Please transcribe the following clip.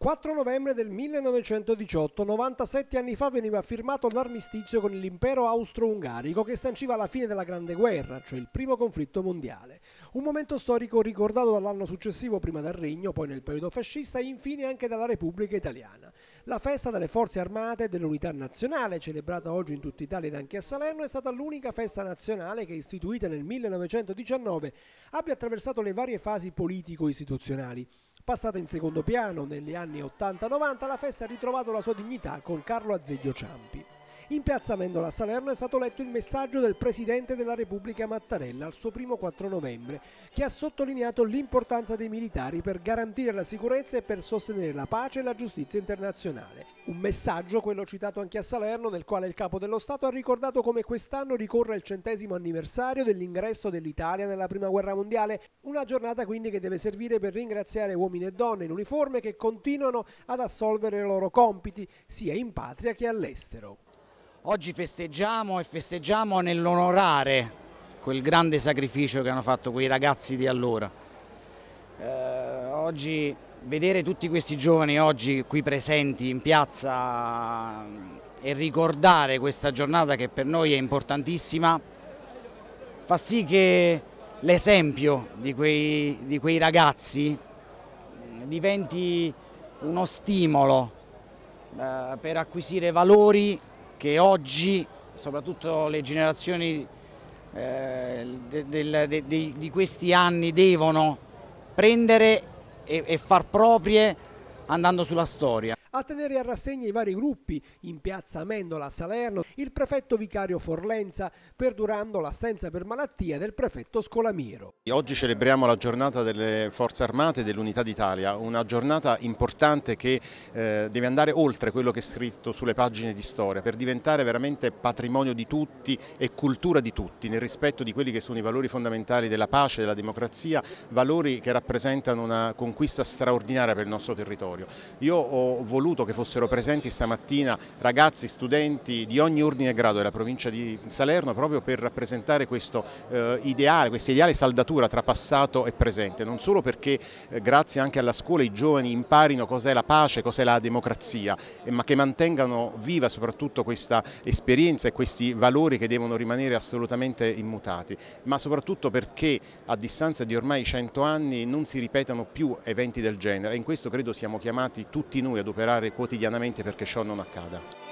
4 novembre del 1918, 97 anni fa, veniva firmato l'armistizio con l'impero austro-ungarico che sanciva la fine della Grande Guerra, cioè il primo conflitto mondiale. Un momento storico ricordato dall'anno successivo prima del regno, poi nel periodo fascista e infine anche dalla Repubblica Italiana. La festa delle forze armate e dell'unità nazionale, celebrata oggi in tutta Italia ed anche a Salerno, è stata l'unica festa nazionale che, istituita nel 1919, abbia attraversato le varie fasi politico-istituzionali. Passata in secondo piano negli anni 80-90, la festa ha ritrovato la sua dignità con Carlo Azeglio Ciampi. In piazza Mendola a Salerno è stato letto il messaggio del Presidente della Repubblica Mattarella al suo primo 4 novembre, che ha sottolineato l'importanza dei militari per garantire la sicurezza e per sostenere la pace e la giustizia internazionale. Un messaggio, quello citato anche a Salerno, nel quale il Capo dello Stato ha ricordato come quest'anno ricorre il centesimo anniversario dell'ingresso dell'Italia nella Prima Guerra Mondiale, una giornata quindi che deve servire per ringraziare uomini e donne in uniforme che continuano ad assolvere i loro compiti, sia in patria che all'estero. Oggi festeggiamo e festeggiamo nell'onorare quel grande sacrificio che hanno fatto quei ragazzi di allora. Eh, oggi vedere tutti questi giovani oggi qui presenti in piazza eh, e ricordare questa giornata che per noi è importantissima fa sì che l'esempio di quei, di quei ragazzi eh, diventi uno stimolo eh, per acquisire valori che oggi, soprattutto le generazioni eh, de, de, de, di questi anni devono prendere e, e far proprie andando sulla storia. A tenere a rassegna i vari gruppi in piazza Amendola a Salerno il prefetto vicario Forlenza, perdurando l'assenza per malattia del prefetto Scolamiro. Oggi celebriamo la giornata delle Forze Armate dell'Unità d'Italia, una giornata importante che eh, deve andare oltre quello che è scritto sulle pagine di storia per diventare veramente patrimonio di tutti e cultura di tutti nel rispetto di quelli che sono i valori fondamentali della pace, della democrazia, valori che rappresentano una conquista straordinaria per il nostro territorio. Io ho voluto voluto che fossero presenti stamattina ragazzi, studenti di ogni ordine e grado della provincia di Salerno proprio per rappresentare questo eh, ideale, questa ideale saldatura tra passato e presente, non solo perché eh, grazie anche alla scuola i giovani imparino cos'è la pace, cos'è la democrazia, eh, ma che mantengano viva soprattutto questa esperienza e questi valori che devono rimanere assolutamente immutati, ma soprattutto perché a distanza di ormai 100 anni non si ripetano più eventi del genere e in questo credo siamo chiamati tutti noi ad operare operare quotidianamente perché ciò non accada.